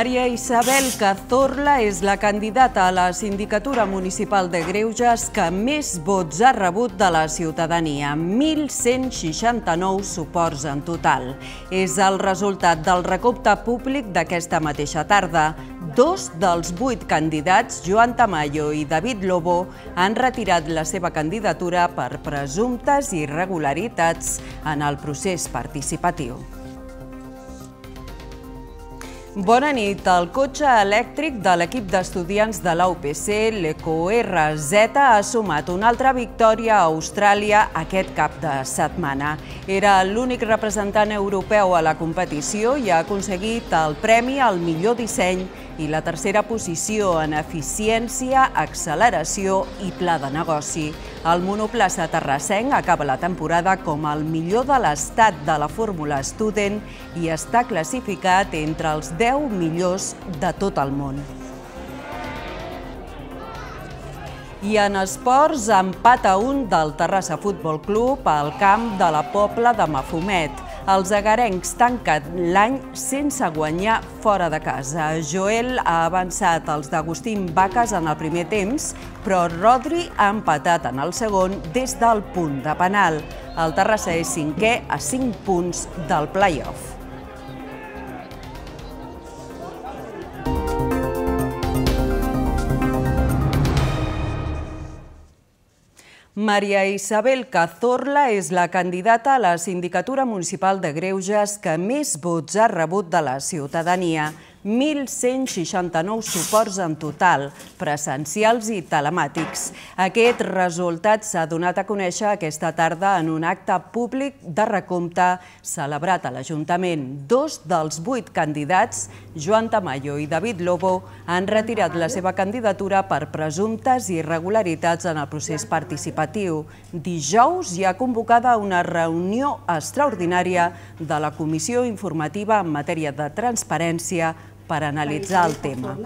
Maria Isabel Cazorla és la candidata a la Sindicatura Municipal de Greuges que més vots ha rebut de la ciutadania, 1.169 suports en total. És el resultat del recopte públic d'aquesta mateixa tarda. Dos dels vuit candidats, Joan Tamayo i David Lobo, han retirat la seva candidatura per presumptes irregularitats en el procés participatiu. Bona nit. El cotxe elèctric de l'equip d'estudiants de la UPC, l'ECORZ, ha sumat una altra victòria a Austràlia aquest cap de setmana. Era l'únic representant europeu a la competició i ha aconseguit el premi al millor disseny i la tercera posició en eficiència, acceleració i pla de negoci. El monoplaça terrassenc acaba la temporada com el millor de l'estat de la Fórmula Student i està classificat entre els 10 millors de tot el món. I en esports, empat a un del Terrassa Futbol Club al camp de la Pobla de Mafumet. Els agarencs tanquen l'any sense guanyar fora de casa. Joel ha avançat els d'Agustín Baques en el primer temps, però Rodri ha empatat en el segon des del punt de penal. El Terrassa és cinquè a 5 punts del play-off. Maria Isabel Cazorla és la candidata a la Sindicatura Municipal de Greuges que més vots ha rebut de la ciutadania. 1.169 suports en total, presencials i telemàtics. Aquest resultat s'ha donat a conèixer aquesta tarda en un acte públic de recompte celebrat a l'Ajuntament. Dos dels vuit candidats, Joan Tamayo i David Lobo, han retirat la seva candidatura per presumptes irregularitats en el procés participatiu. Dijous hi ha convocada una reunió extraordinària de la Comissió Informativa en matèria de transparència per analitzar el tema.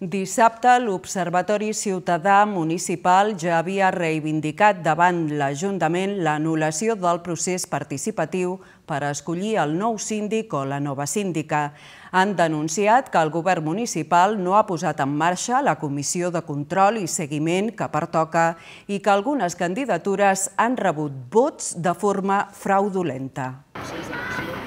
Dissabte, l'Observatori Ciutadà Municipal ja havia reivindicat davant l'Ajuntament l'anul·lació del procés participatiu per escollir el nou síndic o la nova síndica. Han denunciat que el govern municipal no ha posat en marxa la comissió de control i seguiment que pertoca i que algunes candidatures han rebut vots de forma fraudulenta. Sí, sí, sí.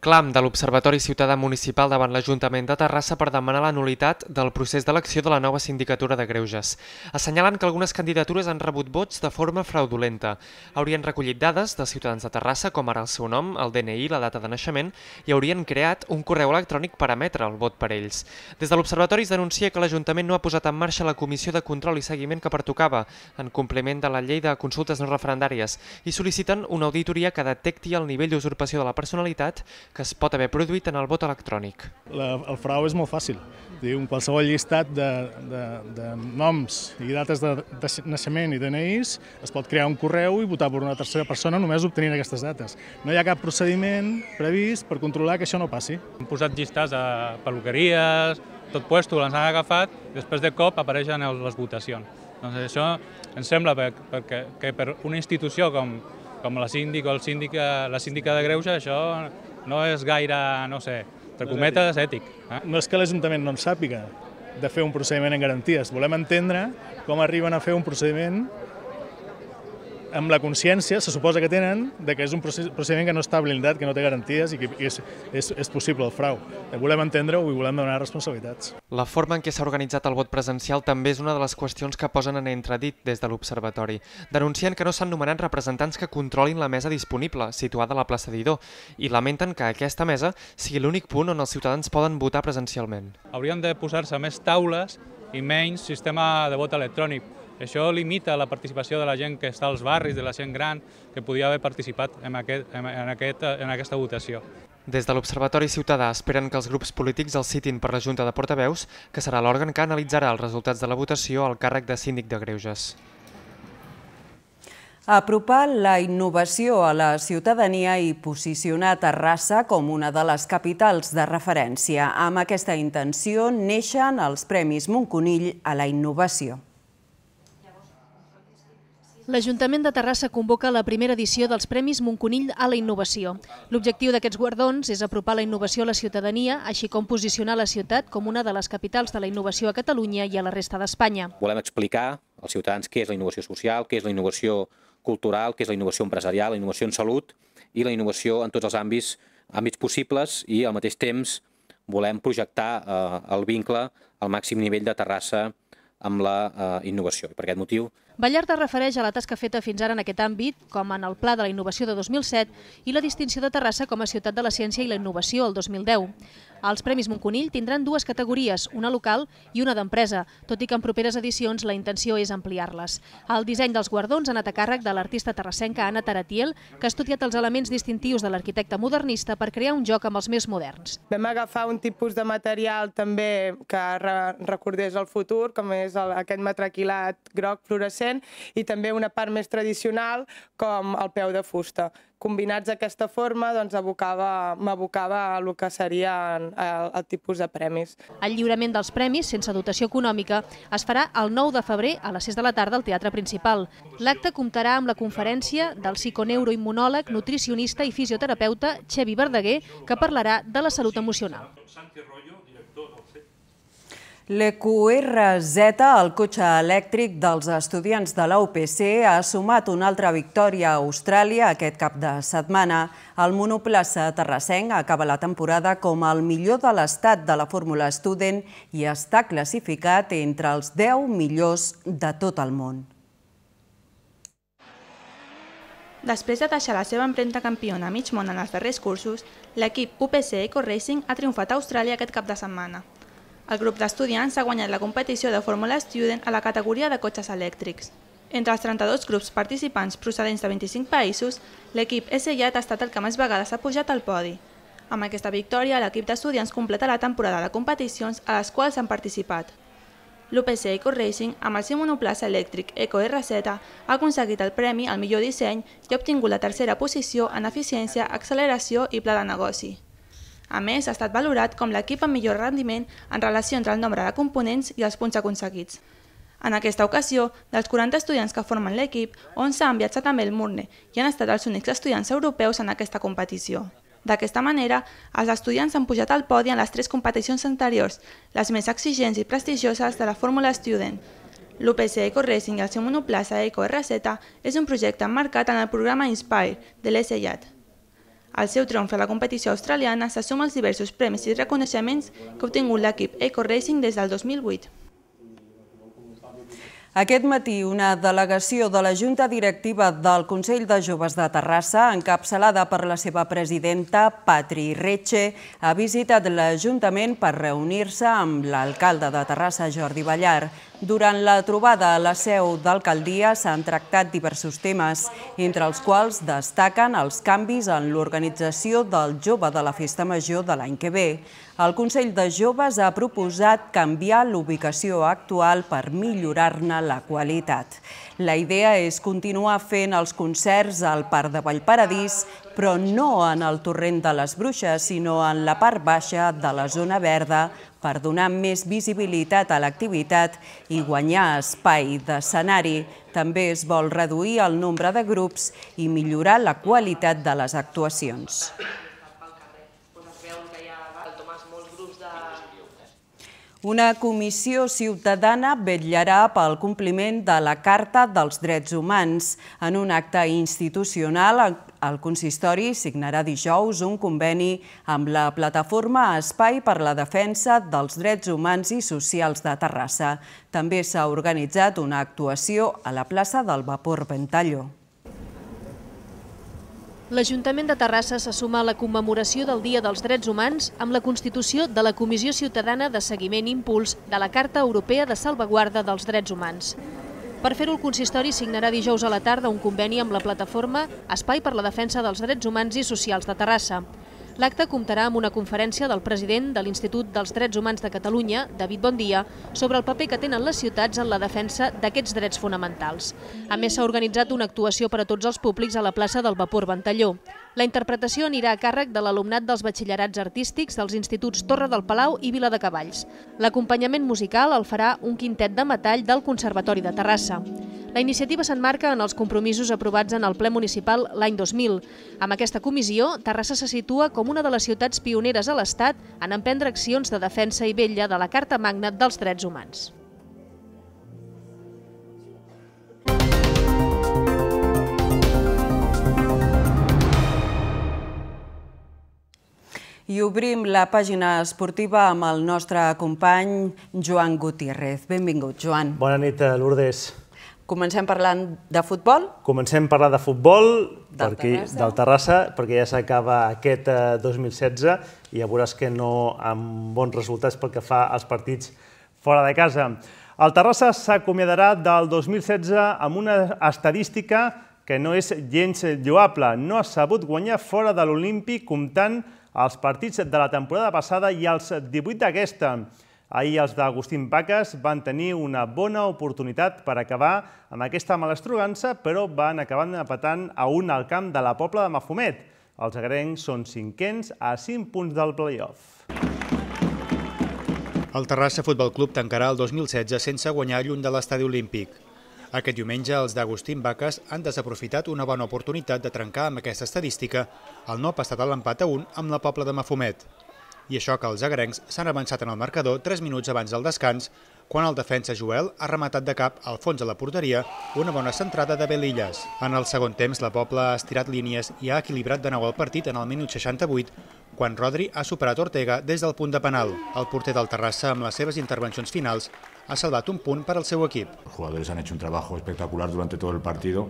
Clam de l'Observatori Ciutadà Municipal davant l'Ajuntament de Terrassa per demanar la nulitat del procés d'elecció de la nova sindicatura de Greuges. Assenyalen que algunes candidatures han rebut vots de forma fraudulenta. Haurien recollit dades de ciutadans de Terrassa, com ara el seu nom, el DNI, la data de naixement, i haurien creat un correu electrònic per emetre el vot per ells. Des de l'Observatori es denuncia que l'Ajuntament no ha posat en marxa la comissió de control i seguiment que pertocava, en compliment de la llei de consultes no referendàries, i sol·liciten una auditoria que detecti el nivell d'usurpació de la personalitat que es pot haver produït en el vot electrònic? La, el frau és molt fàcil. Diu, un qualsevol llistat de, de, de noms i dates de, de naixement i DNIs es pot crear un correu i votar per una tercera persona només obtenint aquestes dates. No hi ha cap procediment previst per controlar que això no passi. Han posat llistes a peluqueries, tot puesto, les han agafat, i després de cop apareixen les votacions. Doncs això ens sembla perquè, que, que per una institució com, com la síndic o el síndic, la síndica de Greuja, això no és gaire, no sé, entre no cometes, ètic. Eh? No és que l'Ajuntament no en sàpiga de fer un procediment en garanties. Volem entendre com arriben a fer un procediment amb la consciència se suposa que tenen de que és un procediment que no està blindat, que no té garanties i que és, és, és possible el frau. Eh, volem entendre-ho i volem donar responsabilitats. La forma en què s'ha organitzat el vot presencial també és una de les qüestions que posen en entredit des de l'Observatori, denuncien que no s'han nomenat representants que controlin la mesa disponible, situada a la plaça d'Idó, i lamenten que aquesta mesa sigui l'únic punt on els ciutadans poden votar presencialment. Haurien de posar-se més taules i menys sistema de vot electrònic, això limita la participació de la gent que està als barris, de la gent gran, que podia haver participat en, aquest, en, aquest, en aquesta votació. Des de l'Observatori Ciutadà esperen que els grups polítics el citin per la Junta de Portaveus, que serà l'òrgan que analitzarà els resultats de la votació al càrrec de síndic de Greuges. Apropar la innovació a la ciutadania i posicionar Terrassa com una de les capitals de referència. Amb aquesta intenció neixen els Premis Montconill a la innovació. L'Ajuntament de Terrassa convoca la primera edició dels Premis Montconill a la Innovació. L'objectiu d'aquests guardons és apropar la innovació a la ciutadania, així com posicionar la ciutat com una de les capitals de la innovació a Catalunya i a la resta d'Espanya. Volem explicar als ciutadans què és la innovació social, què és la innovació cultural, què és la innovació empresarial, la innovació en salut i la innovació en tots els àmbits, àmbits possibles i al mateix temps volem projectar eh, el vincle al màxim nivell de Terrassa amb la eh, innovació. I per aquest motiu Vallarda refereix a la tasca feta fins ara en aquest àmbit, com en el Pla de la Innovació de 2007 i la distinció de Terrassa com a Ciutat de la Ciència i la Innovació el 2010. Els Premis Montconill tindran dues categories, una local i una d'empresa, tot i que en properes edicions la intenció és ampliar-les. El disseny dels guardons ha anat a càrrec de l'artista terrassenca Anna Taratiel, que ha estudiat els elements distintius de l'arquitecte modernista per crear un joc amb els més moderns. Vam agafar un tipus de material també que recordés el futur, com és aquest matraquilat groc fluorescent, i també una part més tradicional com el peu de fusta combinats d'aquesta forma doncs m'abocava a el que serien el, eh, el tipus de premis. El lliurament dels premis, sense dotació econòmica, es farà el 9 de febrer a les 6 de la tarda al Teatre Principal. L'acte comptarà amb la conferència del psiconeuroimmunòleg, nutricionista i fisioterapeuta Xevi Verdaguer, que parlarà de la salut emocional. L'EQRZ, el cotxe elèctric dels estudiants de l'UPC, ha sumat una altra victòria a Austràlia aquest cap de setmana. El monoplaça terrassenc acaba la temporada com el millor de l'estat de la Fórmula Student i està classificat entre els 10 millors de tot el món. Després de deixar la seva empremta campiona a mig món en els darrers cursos, l'equip UPC Eco Racing ha triomfat a Austràlia aquest cap de setmana. El grup d'estudiants ha guanyat la competició de Fórmula Student a la categoria de cotxes elèctrics. Entre els 32 grups participants procedents de 25 països, l'equip SIAT ha estat el que més vegades ha pujat al podi. Amb aquesta victòria, l'equip d'estudiants completa la temporada de competicions a les quals han participat l'UPC Eco Racing, amb el seu monoplaça elèctric Eco R7, ha aconseguit el premi al millor disseny i ha obtingut la tercera posició en eficiència, acceleració i pla de negoci. A més, ha estat valorat com l'equip amb millor rendiment en relació entre el nombre de components i els punts aconseguits. En aquesta ocasió, dels 40 estudiants que formen l'equip, 11 han viatjat amb el Murne i han estat els únics estudiants europeus en aquesta competició. D'aquesta manera, els estudiants han pujat al podi en les tres competicions anteriors, les més exigents i prestigioses de la Fórmula Student. L'UPC Eco Racing i el seu monoplaça Eco RZ és un projecte emmarcat en el programa Inspire de l'ESEIAT. Al seu triomf a la competició australiana se suma els diversos premis i reconeixements que ha obtingut l'equip Eco Racing des del 2008. Aquest matí, una delegació de la Junta Directiva del Consell de Joves de Terrassa, encapçalada per la seva presidenta, Patri Retxe, ha visitat l'Ajuntament per reunir-se amb l'alcalde de Terrassa, Jordi Ballar. Durant la trobada a la seu d'alcaldia s'han tractat diversos temes, entre els quals destaquen els canvis en l'organització del jove de la Festa Major de l'any que ve. El Consell de Joves ha proposat canviar l'ubicació actual per millorar-ne la qualitat. La idea és continuar fent els concerts al Parc de Vallparadís però no en el torrent de les Bruixes, sinó en la part baixa de la zona verda per donar més visibilitat a l'activitat i guanyar espai d'escenari. També es vol reduir el nombre de grups i millorar la qualitat de les actuacions. Una comissió ciutadana vetllarà pel compliment de la Carta dels Drets Humans. En un acte institucional, el consistori signarà dijous un conveni amb la plataforma Espai per la Defensa dels Drets Humans i Socials de Terrassa. També s'ha organitzat una actuació a la plaça del Vapor Ventalló l'Ajuntament de Terrassa se suma a la commemoració del Dia dels Drets Humans amb la constitució de la Comissió Ciutadana de Seguiment i Impuls de la Carta Europea de Salvaguarda dels Drets Humans. Per fer-ho, el consistori signarà dijous a la tarda un conveni amb la plataforma Espai per la Defensa dels Drets Humans i Socials de Terrassa. L'acte comptarà amb una conferència del president de l'Institut dels Drets Humans de Catalunya, David Bondia, sobre el paper que tenen les ciutats en la defensa d'aquests drets fonamentals. A més, s'ha organitzat una actuació per a tots els públics a la plaça del Vapor Ventalló. La interpretació anirà a càrrec de l'alumnat dels batxillerats artístics dels instituts Torre del Palau i Vila de Cavalls. L'acompanyament musical el farà un quintet de metall del Conservatori de Terrassa. La iniciativa s'enmarca en els compromisos aprovats en el ple municipal l'any 2000. Amb aquesta comissió, Terrassa se situa com una de les ciutats pioneres a l'Estat en emprendre accions de defensa i vetlla de la Carta Magna dels Drets Humans. I obrim la pàgina esportiva amb el nostre company Joan Gutiérrez. Benvingut, Joan. Bona nit, eh, Lourdes. Comencem parlant de futbol? Comencem parlant de futbol del, perquè, Terrassa. del Terrassa, perquè ja s'acaba aquest 2016 eh, i ja veuràs que no amb bons resultats pel que fa als partits fora de casa. El Terrassa s'acomiadarà del 2016 amb una estadística que no és gens lloable. No ha sabut guanyar fora de l'Olímpic comptant amb els partits de la temporada passada i els 18 d'aquesta. Ahir els d'Agustín Paques van tenir una bona oportunitat per acabar amb aquesta malestrugança, però van acabar empatant a un al camp de la Pobla de Mafumet. Els agrencs són cinquens a 5 punts del play-off. El Terrassa Futbol Club tancarà el 2016 sense guanyar lluny de l'estadi olímpic. Aquest diumenge, els d'Agustín Baques han desaprofitat una bona oportunitat de trencar amb aquesta estadística el no passat a l'empat a un amb la Pobla de Mafumet. I això que els agrencs s'han avançat en el marcador 3 minuts abans del descans, quan el defensa Joel ha rematat de cap al fons de la porteria una bona centrada de Belillas. En el segon temps, la Pobla ha estirat línies i ha equilibrat de nou el partit en el minut 68, quan Rodri ha superat Ortega des del punt de penal. El porter del Terrassa, amb les seves intervencions finals, ha salvado un punto para el seu equipo Los jugadores han hecho un trabajo espectacular durante todo el partido.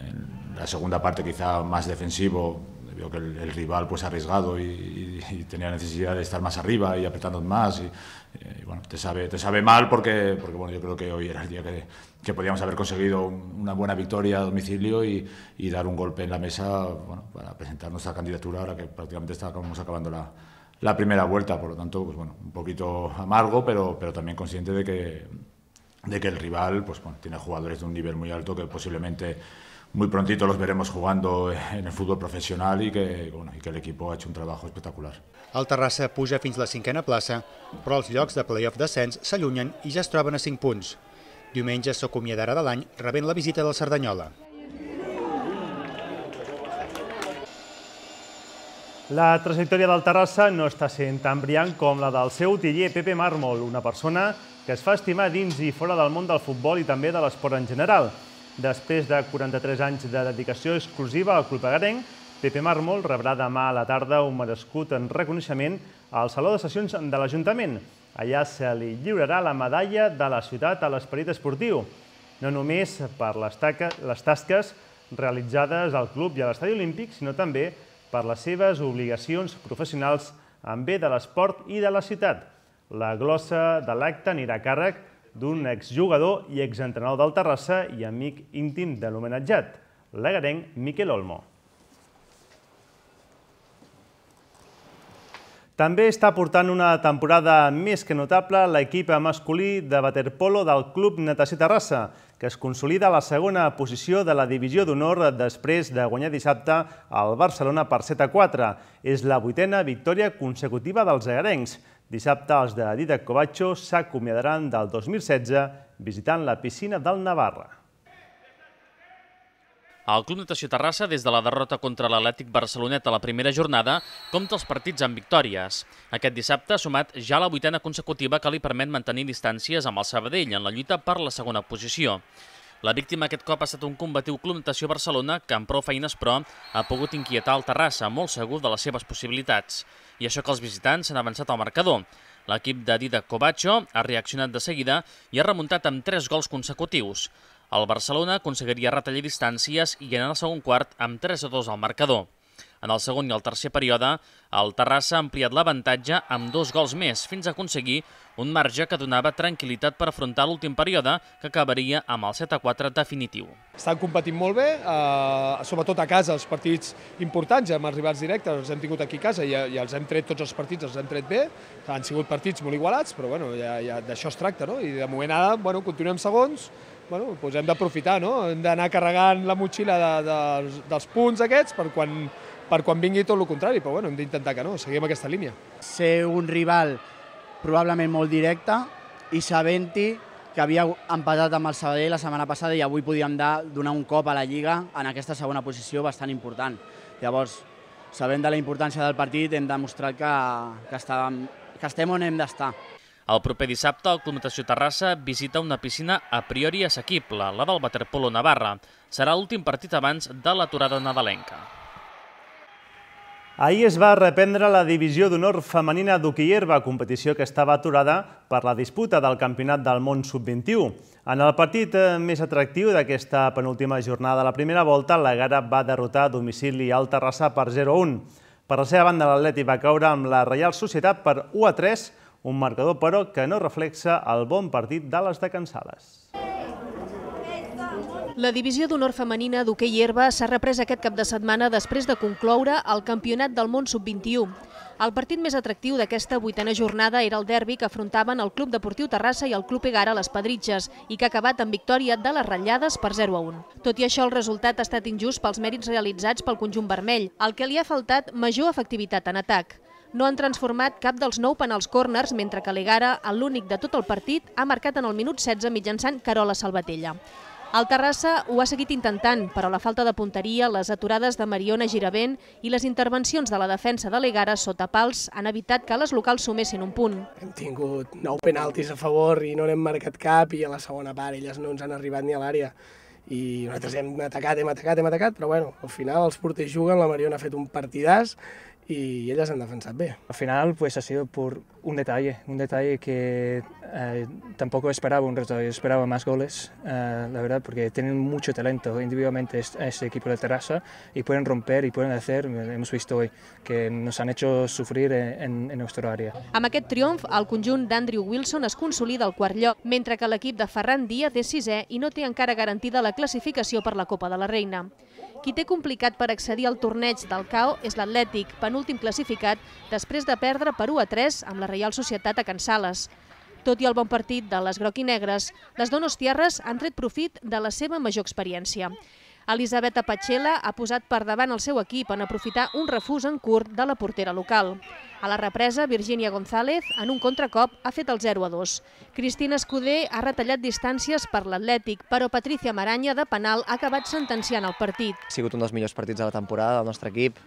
En la segunda parte quizá más defensivo, veo que el, rival pues arriesgado y, tenía necesidad de estar más arriba y apretando más eh, y, bueno te sabe te sabe mal porque porque bueno yo creo que hoy era el día que, que podíamos haber conseguido una buena victoria a domicilio y, dar un golpe en la mesa para presentar nuestra candidatura ahora que prácticamente estábamos acabando la, la primera vuelta, por lo tanto, pues bueno, un poquito amargo, pero, pero también consciente de que, de que el rival pues bueno, tiene jugadores de un nivel muy alto que posiblemente muy prontito los veremos jugando en el fútbol profesional y que, bueno, y que el equipo ha hecho un trabajo espectacular. El Terrassa puja fins la cinquena plaça, però els llocs de play-off descens s'allunyen i ja es troben a 5 punts. Diumenge s'acomiadarà de l'any rebent la visita del Cerdanyola. La trajectòria del Terrassa no està sent tan brillant com la del seu utiller Pepe Mármol, una persona que es fa estimar dins i fora del món del futbol i també de l'esport en general. Després de 43 anys de dedicació exclusiva al club agarenc, Pepe Mármol rebrà demà a la tarda un merescut en reconeixement al Saló de Sessions de l'Ajuntament. Allà se li lliurarà la medalla de la ciutat a l'esperit esportiu, no només per les, les tasques realitzades al club i a l'estadi olímpic, sinó també per per les seves obligacions professionals en bé de l'esport i de la ciutat. La glossa de l'acte anirà a càrrec d'un exjugador i exentrenador del Terrassa i amic íntim de l'homenatjat, l'agarenc Miquel Olmo. També està portant una temporada més que notable l'equip masculí de waterpolo del Club Natació Terrassa, que es consolida a la segona posició de la divisió d'honor després de guanyar dissabte al Barcelona per 7 a 4. És la vuitena victòria consecutiva dels agarencs. Dissabte els de Didac Covacho s'acomiadaran del 2016 visitant la piscina del Navarra. El Club Natació Terrassa, des de la derrota contra l'Atlètic Barcelonet a la primera jornada, compta els partits amb victòries. Aquest dissabte ha sumat ja la vuitena consecutiva que li permet mantenir distàncies amb el Sabadell en la lluita per la segona posició. La víctima aquest cop ha estat un combatiu Club Natació Barcelona que amb prou feines, però, ha pogut inquietar el Terrassa, molt segur de les seves possibilitats. I això que els visitants s'han avançat al marcador. L'equip de Dida Covacho ha reaccionat de seguida i ha remuntat amb tres gols consecutius. El Barcelona aconseguiria retallar distàncies i anar al segon quart amb 3 a 2 al marcador. En el segon i el tercer període, el Terrassa ha ampliat l'avantatge amb dos gols més, fins a aconseguir un marge que donava tranquil·litat per afrontar l'últim període, que acabaria amb el 7-4 a definitiu. Estan competint molt bé, eh, sobretot a casa, els partits importants, ja hem arribat directes, els hem tingut aquí a casa i, i els hem tret tots els partits, els hem tret bé, han sigut partits molt igualats, però bueno, ja, ja d'això es tracta, no? I de moment ara, bueno, continuem segons, bueno, doncs hem d'aprofitar, no? hem d'anar carregant la motxilla de, de, dels, dels punts aquests per quan, per quan vingui tot el contrari, però bueno, hem d'intentar que no, seguim aquesta línia. Ser un rival probablement molt directe i sabent-hi que havia empatat amb el Sabadell la setmana passada i avui podíem donar un cop a la Lliga en aquesta segona posició bastant important. Llavors, sabent de la importància del partit, hem demostrat que, que, estàvem, que estem on hem d'estar. El proper dissabte, el Club Natació Terrassa visita una piscina a priori assequible, la del Waterpolo Navarra. Serà l'últim partit abans de l'aturada nadalenca. Ahir es va reprendre la divisió d'honor femenina d'hoqueierba, competició que estava aturada per la disputa del Campionat del Món Sub-21. En el partit eh, més atractiu d'aquesta penúltima jornada de la primera volta, la Gara va derrotar a domicili al Terrassa per 0-1. Per la seva banda, l'Atleti va caure amb la Reial Societat per 1-3 un marcador, però, que no reflexa el bon partit de les decansades. La divisió d'honor femenina d'hoquei herba s'ha reprès aquest cap de setmana després de concloure el Campionat del Món Sub-21. El partit més atractiu d'aquesta vuitena jornada era el derbi que afrontaven el Club Deportiu Terrassa i el Club Egara a les Pedritges i que ha acabat amb victòria de les ratllades per 0 a 1. Tot i això, el resultat ha estat injust pels mèrits realitzats pel conjunt vermell, el que li ha faltat major efectivitat en atac no han transformat cap dels nou penals corners, mentre que l'Egara, l'únic de tot el partit, ha marcat en el minut 16 mitjançant Carola Salvatella. El Terrassa ho ha seguit intentant, però la falta de punteria, les aturades de Mariona Giravent i les intervencions de la defensa de l'Egara sota pals han evitat que les locals sumessin un punt. Hem tingut nou penaltis a favor i no n'hem marcat cap i a la segona part elles no ens han arribat ni a l'àrea i nosaltres hem atacat, hem atacat, hem atacat, però bueno, al final els porters juguen, la Mariona ha fet un partidàs i elles han defensat bé. Al final pues ha sido por un detalle, un detalle que eh, tampoco esperaba un reto, esperaba más goles, eh, la verdad, porque tienen mucho talento individualmente aquest equipo de Terrassa y pueden romper y pueden hacer, hemos visto hoy, que nos han hecho sufrir en, en nuestra área. Amb aquest triomf, el conjunt d'Andrew Wilson es consolida al quart lloc, mentre que l'equip de Ferran Díaz és sisè i no té encara garantida la classificació per la Copa de la Reina. Qui té complicat per accedir al torneig del CAO és l'Atlètic, penúltim classificat, després de perdre per 1 a 3 amb la Reial Societat a Can Sales. Tot i el bon partit de les groc i negres, les dones tierres han tret profit de la seva major experiència. Elisabetta Patxela ha posat per davant el seu equip en aprofitar un refús en curt de la portera local. A la represa, Virginia González, en un contracop, ha fet el 0-2. Cristina Escudé ha retallat distàncies per l'Atlètic, però Patricia Maranya, de penal, ha acabat sentenciant el partit. Ha sigut un dels millors partits de la temporada del nostre equip.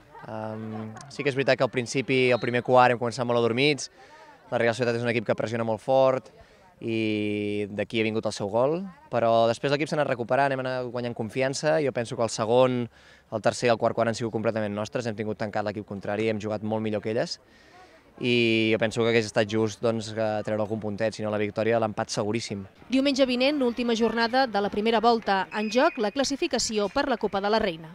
sí que és veritat que al principi, el primer quart, hem començat molt adormits. La Real Societat és un equip que pressiona molt fort, i d'aquí ha vingut el seu gol, però després l'equip s'ha anat recuperant, hem anat guanyant confiança, jo penso que el segon, el tercer i el quart quart han sigut completament nostres, hem tingut tancat l'equip contrari, hem jugat molt millor que elles, i jo penso que hagués estat just doncs, treure algun puntet, sinó la victòria, l'empat seguríssim. Diumenge vinent, l'última jornada de la primera volta en joc, la classificació per la Copa de la Reina.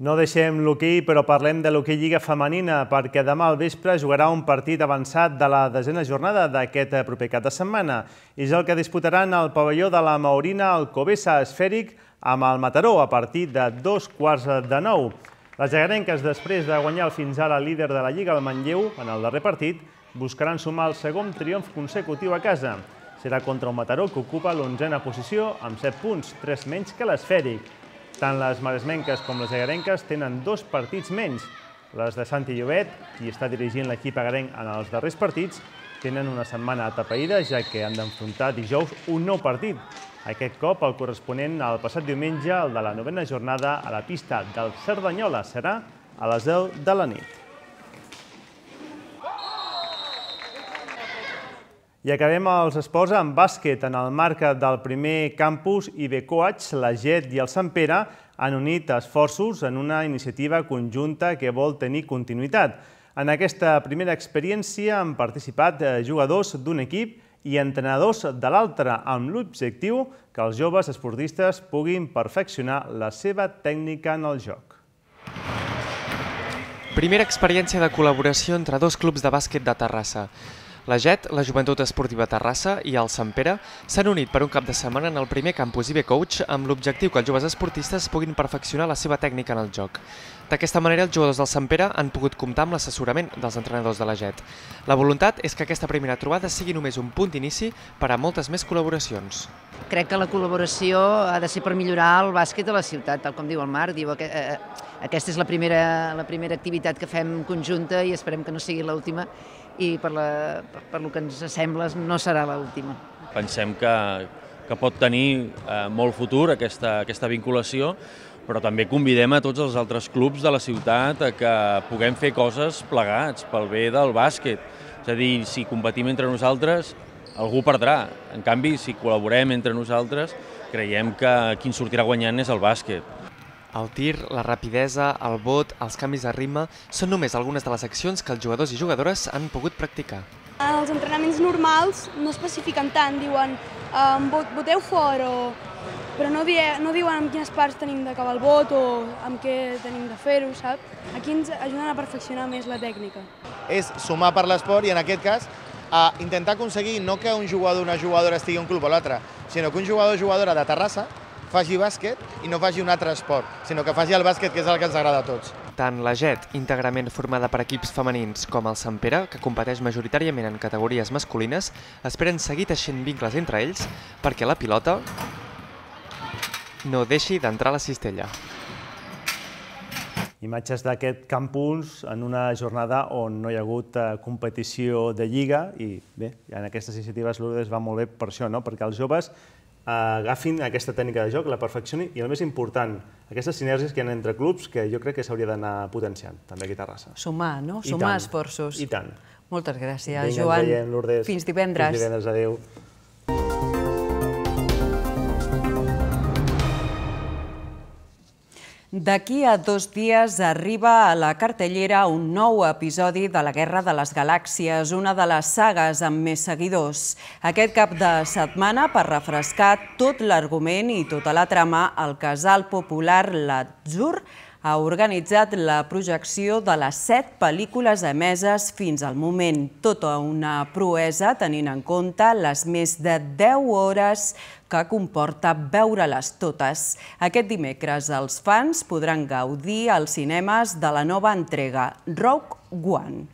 No deixem l'hoquei, però parlem de l'hoquei Lliga Femenina, perquè demà al vespre jugarà un partit avançat de la desena jornada d'aquest eh, proper cap de setmana. És el que disputaran al pavelló de la Maurina al Covesa Esfèric amb el Mataró a partir de dos quarts de nou. Les agarenques, després de guanyar el fins ara líder de la Lliga, el Manlleu, en el darrer partit, buscaran sumar el segon triomf consecutiu a casa. Serà contra un Mataró que ocupa l'onzena posició amb 7 punts, 3 menys que l'esfèric. Tant les maresmenques com les agarenques tenen dos partits menys. Les de Santi Llobet, qui està dirigint l'equip agarenc en els darrers partits, tenen una setmana atapeïda, ja que han d'enfrontar dijous un nou partit. Aquest cop el corresponent al passat diumenge, el de la novena jornada a la pista del Cerdanyola, serà a les 10 de la nit. I acabem els esports amb bàsquet. En el marc del primer campus Ibecoach, la JET i el Sant Pere han unit esforços en una iniciativa conjunta que vol tenir continuïtat. En aquesta primera experiència han participat eh, jugadors d'un equip i entrenadors de l'altre, amb l'objectiu que els joves esportistes puguin perfeccionar la seva tècnica en el joc. Primera experiència de col·laboració entre dos clubs de bàsquet de Terrassa. La JET, la Joventut Esportiva Terrassa i el Sant Pere s'han unit per un cap de setmana en el primer campus IB Coach amb l'objectiu que els joves esportistes puguin perfeccionar la seva tècnica en el joc. D'aquesta manera, els jugadors del Sant Pere han pogut comptar amb l'assessorament dels entrenadors de la JET. La voluntat és que aquesta primera trobada sigui només un punt d'inici per a moltes més col·laboracions. Crec que la col·laboració ha de ser per millorar el bàsquet de la ciutat, tal com diu el Marc, diu que eh, eh, aquesta és la primera, la primera activitat que fem conjunta i esperem que no sigui l'última i per, la, per, per lo que ens sembla no serà l'última. Pensem que, que pot tenir eh, molt futur aquesta, aquesta vinculació, però també convidem a tots els altres clubs de la ciutat a que puguem fer coses plegats pel bé del bàsquet. És a dir, si competim entre nosaltres, algú perdrà. En canvi, si col·laborem entre nosaltres, creiem que qui en sortirà guanyant és el bàsquet. El tir, la rapidesa, el bot, els canvis de ritme són només algunes de les accions que els jugadors i jugadores han pogut practicar. Els entrenaments normals no especifiquen tant, diuen um, bot, fort, o... però no, die, no diuen amb quines parts tenim d'acabar el bot o amb què tenim de fer-ho, sap? Aquí ens ajuden a perfeccionar més la tècnica. És sumar per l'esport i en aquest cas a intentar aconseguir no que un jugador o una jugadora estigui a un club o l'altre, sinó que un jugador o jugadora de Terrassa faci bàsquet i no faci un altre esport, sinó que faci el bàsquet, que és el que ens agrada a tots. Tant la JET, íntegrament formada per equips femenins, com el Sant Pere, que competeix majoritàriament en categories masculines, esperen seguir teixent vincles entre ells perquè la pilota no deixi d'entrar a la cistella. Imatges d'aquest campus en una jornada on no hi ha hagut eh, competició de lliga i bé, en aquestes iniciatives l'Urdes va molt bé per això, no? perquè els joves agafin aquesta tècnica de joc, la perfeccionin i el més important, aquestes sinergies que hi ha entre clubs que jo crec que s'hauria d'anar potenciant, també aquí a Terrassa. Sumar, no? Sumar esforços. I tant. Moltes gràcies, Vinga, Joan. Veiem, Fins divendres. Fins divendres, adeu. D'aquí a dos dies arriba a la cartellera un nou episodi de la Guerra de les Galàxies, una de les sagues amb més seguidors. Aquest cap de setmana, per refrescar tot l'argument i tota la trama, el casal popular L'Azur, ha organitzat la projecció de les set pel·lícules emeses fins al moment. Tota una proesa tenint en compte les més de 10 hores que comporta veure-les totes. Aquest dimecres els fans podran gaudir als cinemes de la nova entrega, Rogue One.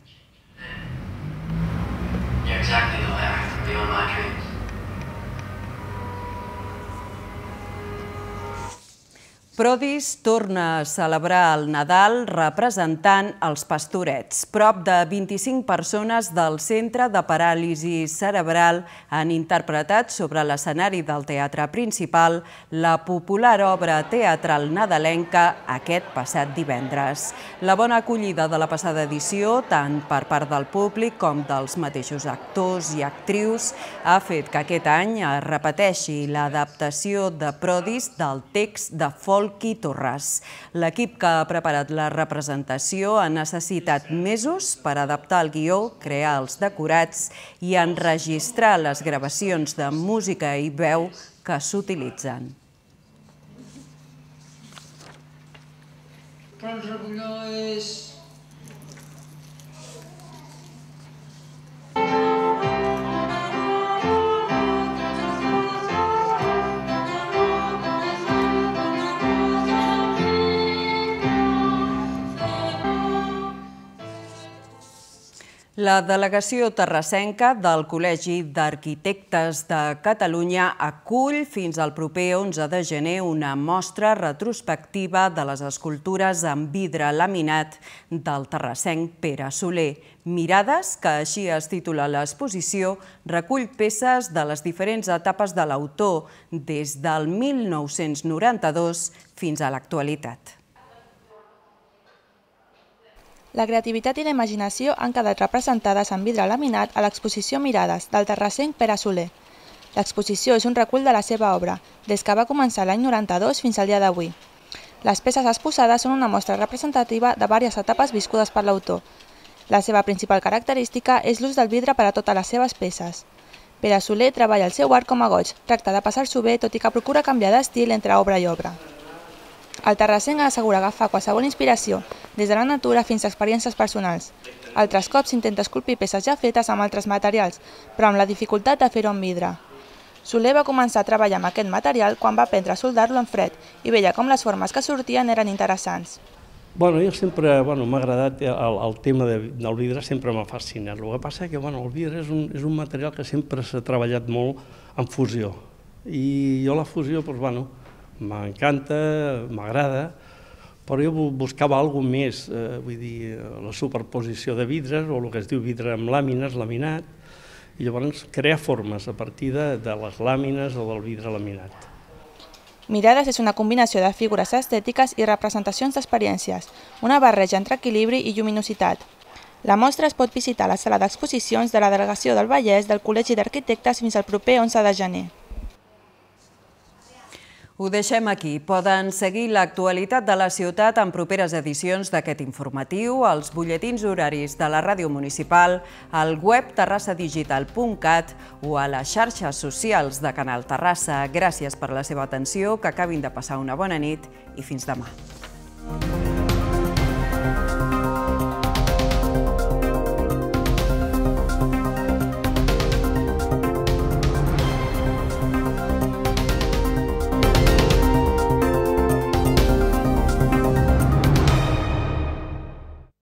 You're exactly the way I feel in my dreams. Prodis torna a celebrar el Nadal representant els pastorets. Prop de 25 persones del Centre de Paràlisi Cerebral han interpretat sobre l'escenari del teatre principal la popular obra teatral nadalenca aquest passat divendres. La bona acollida de la passada edició, tant per part del públic com dels mateixos actors i actrius, ha fet que aquest any es repeteixi l'adaptació de Prodis del text de folk Folky Torres. L'equip que ha preparat la representació ha necessitat mesos per adaptar el guió, crear els decorats i enregistrar les gravacions de música i veu que s'utilitzen. Carles Rebulló és La delegació terrassenca del Col·legi d'Arquitectes de Catalunya acull fins al proper 11 de gener una mostra retrospectiva de les escultures en vidre laminat del terrassenc Pere Soler. Mirades, que així es titula l'exposició, recull peces de les diferents etapes de l'autor des del 1992 fins a l'actualitat. La creativitat i la imaginació han quedat representades en vidre laminat a l'exposició Mirades, del terrassenc Pere Soler. L'exposició és un recull de la seva obra, des que va començar l'any 92 fins al dia d'avui. Les peces exposades són una mostra representativa de diverses etapes viscudes per l'autor. La seva principal característica és l'ús del vidre per a totes les seves peces. Pere Soler treballa el seu art com a goig, tracta de passar-s'ho bé tot i que procura canviar d'estil entre obra i obra. El terrassenc assegura agafar qualsevol inspiració, des de la natura fins a experiències personals. Altres cops intenta esculpir peces ja fetes amb altres materials, però amb la dificultat de fer-ho amb vidre. Soler va començar a treballar amb aquest material quan va aprendre a soldar-lo en fred i veia com les formes que sortien eren interessants. Bueno, jo sempre, bueno, m'ha agradat el, el tema de, del vidre, sempre m'ha fascinat. El que passa és que bueno, el vidre és un, és un material que sempre s'ha treballat molt en fusió. I jo la fusió, doncs, bueno, m'encanta, m'agrada, però jo buscava alguna més, eh, vull dir, eh, la superposició de vidres, o el que es diu vidre amb làmines, laminat, i llavors crear formes a partir de, de les làmines o del vidre laminat. Mirades és una combinació de figures estètiques i representacions d'experiències, una barreja entre equilibri i lluminositat. La mostra es pot visitar a la sala d'exposicions de la Delegació del Vallès del Col·legi d'Arquitectes fins al proper 11 de gener. Ho deixem aquí. Poden seguir l'actualitat de la ciutat en properes edicions d'aquest informatiu, els butlletins horaris de la ràdio municipal, al web terrassadigital.cat o a les xarxes socials de Canal Terrassa. Gràcies per la seva atenció, que acabin de passar una bona nit i fins demà.